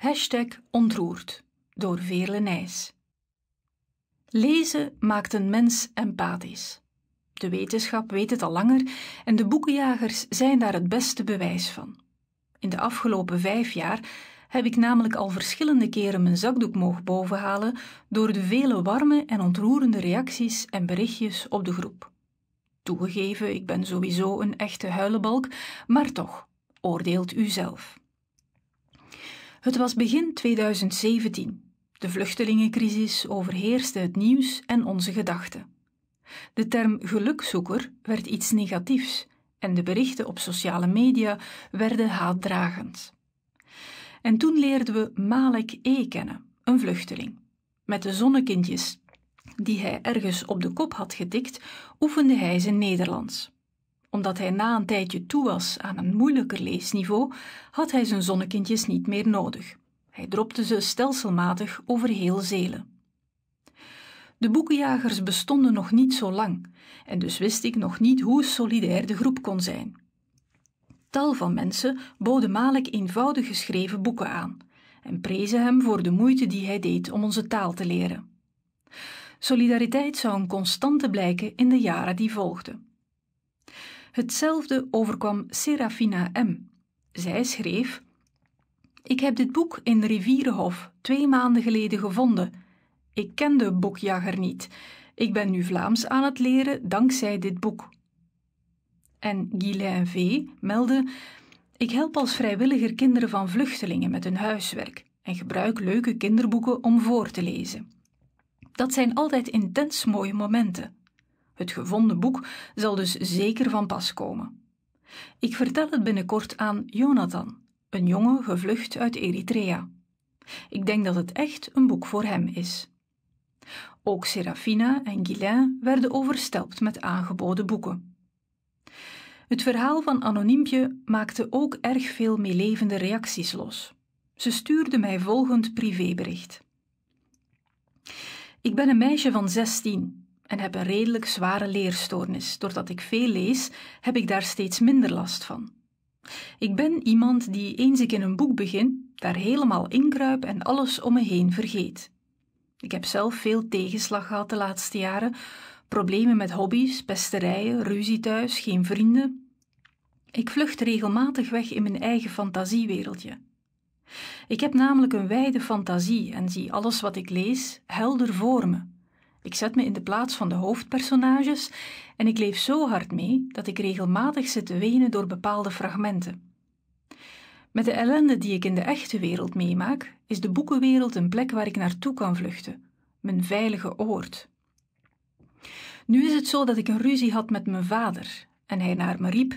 Hashtag ontroerd door Veerle Nijs. Lezen maakt een mens empathisch. De wetenschap weet het al langer en de boekenjagers zijn daar het beste bewijs van. In de afgelopen vijf jaar heb ik namelijk al verschillende keren mijn zakdoek mogen bovenhalen door de vele warme en ontroerende reacties en berichtjes op de groep. Toegegeven, ik ben sowieso een echte huilenbalk, maar toch, oordeelt u zelf. Het was begin 2017. De vluchtelingencrisis overheerste het nieuws en onze gedachten. De term gelukzoeker werd iets negatiefs en de berichten op sociale media werden haatdragend. En toen leerden we Malek E kennen, een vluchteling. Met de zonnekindjes die hij ergens op de kop had getikt, oefende hij zijn Nederlands omdat hij na een tijdje toe was aan een moeilijker leesniveau, had hij zijn zonnekindjes niet meer nodig. Hij dropte ze stelselmatig over heel Zelen. De boekenjagers bestonden nog niet zo lang, en dus wist ik nog niet hoe solidair de groep kon zijn. Tal van mensen boden Malik eenvoudig geschreven boeken aan en prezen hem voor de moeite die hij deed om onze taal te leren. Solidariteit zou een constante blijken in de jaren die volgden. Hetzelfde overkwam Serafina M. Zij schreef: Ik heb dit boek in Rivierenhof twee maanden geleden gevonden. Ik kende boekjager niet. Ik ben nu Vlaams aan het leren dankzij dit boek. En Guylain V. meldde: Ik help als vrijwilliger kinderen van vluchtelingen met hun huiswerk en gebruik leuke kinderboeken om voor te lezen. Dat zijn altijd intens mooie momenten. Het gevonden boek zal dus zeker van pas komen. Ik vertel het binnenkort aan Jonathan, een jongen gevlucht uit Eritrea. Ik denk dat het echt een boek voor hem is. Ook Serafina en Guillain werden overstelpt met aangeboden boeken. Het verhaal van Anoniempje maakte ook erg veel meelevende reacties los. Ze stuurde mij volgend privébericht. Ik ben een meisje van 16." en heb een redelijk zware leerstoornis. Doordat ik veel lees, heb ik daar steeds minder last van. Ik ben iemand die eens ik in een boek begin, daar helemaal inkruip en alles om me heen vergeet. Ik heb zelf veel tegenslag gehad de laatste jaren, problemen met hobby's, pesterijen, ruzie thuis, geen vrienden. Ik vlucht regelmatig weg in mijn eigen fantasiewereldje. Ik heb namelijk een wijde fantasie en zie alles wat ik lees helder voor me. Ik zet me in de plaats van de hoofdpersonages en ik leef zo hard mee dat ik regelmatig zit te wenen door bepaalde fragmenten. Met de ellende die ik in de echte wereld meemaak, is de boekenwereld een plek waar ik naartoe kan vluchten, mijn veilige oord. Nu is het zo dat ik een ruzie had met mijn vader en hij naar me riep: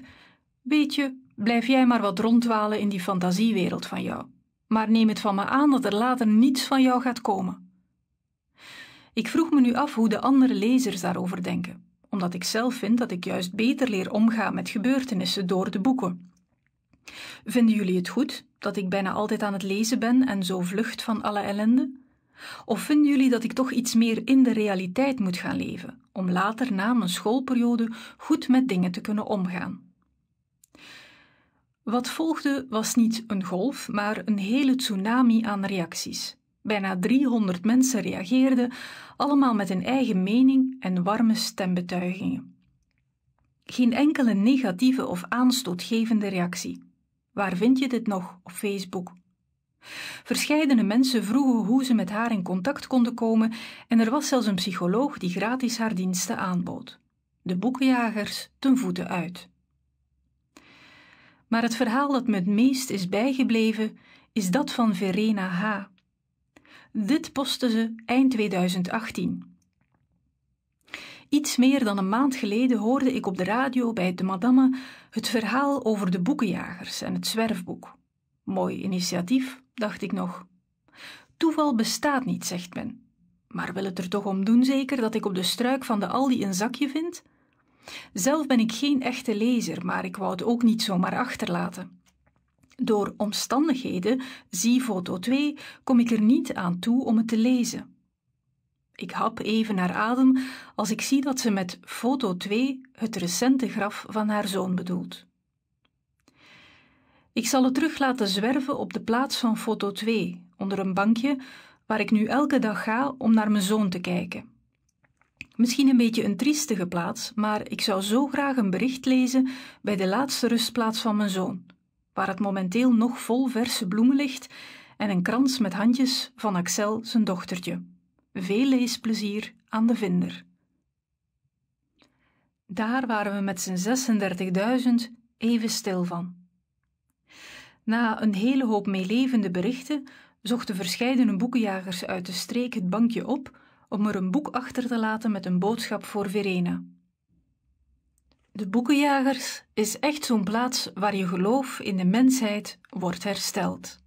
Weet je, blijf jij maar wat rondwalen in die fantasiewereld van jou, maar neem het van me aan dat er later niets van jou gaat komen. Ik vroeg me nu af hoe de andere lezers daarover denken, omdat ik zelf vind dat ik juist beter leer omgaan met gebeurtenissen door de boeken. Vinden jullie het goed dat ik bijna altijd aan het lezen ben en zo vlucht van alle ellende? Of vinden jullie dat ik toch iets meer in de realiteit moet gaan leven, om later na mijn schoolperiode goed met dingen te kunnen omgaan? Wat volgde was niet een golf, maar een hele tsunami aan reacties. Bijna 300 mensen reageerden, allemaal met een eigen mening en warme stembetuigingen. Geen enkele negatieve of aanstootgevende reactie. Waar vind je dit nog op Facebook? Verscheidene mensen vroegen hoe ze met haar in contact konden komen en er was zelfs een psycholoog die gratis haar diensten aanbood. De boekenjagers ten voeten uit. Maar het verhaal dat me het meest is bijgebleven is dat van Verena H., dit postte ze eind 2018. Iets meer dan een maand geleden hoorde ik op de radio bij de Madame het verhaal over de boekenjagers en het zwerfboek. Mooi initiatief, dacht ik nog. Toeval bestaat niet, zegt men. Maar wil het er toch om doen zeker dat ik op de struik van de Aldi een zakje vind? Zelf ben ik geen echte lezer, maar ik wou het ook niet zomaar achterlaten. Door omstandigheden, zie foto 2, kom ik er niet aan toe om het te lezen. Ik hap even naar adem als ik zie dat ze met foto 2 het recente graf van haar zoon bedoelt. Ik zal het terug laten zwerven op de plaats van foto 2, onder een bankje waar ik nu elke dag ga om naar mijn zoon te kijken. Misschien een beetje een triestige plaats, maar ik zou zo graag een bericht lezen bij de laatste rustplaats van mijn zoon waar het momenteel nog vol verse bloemen ligt en een krans met handjes van Axel zijn dochtertje. Veel leesplezier aan de vinder. Daar waren we met z'n 36.000 even stil van. Na een hele hoop meelevende berichten zochten verscheidene boekenjagers uit de streek het bankje op om er een boek achter te laten met een boodschap voor Verena. De Boekenjagers is echt zo'n plaats waar je geloof in de mensheid wordt hersteld.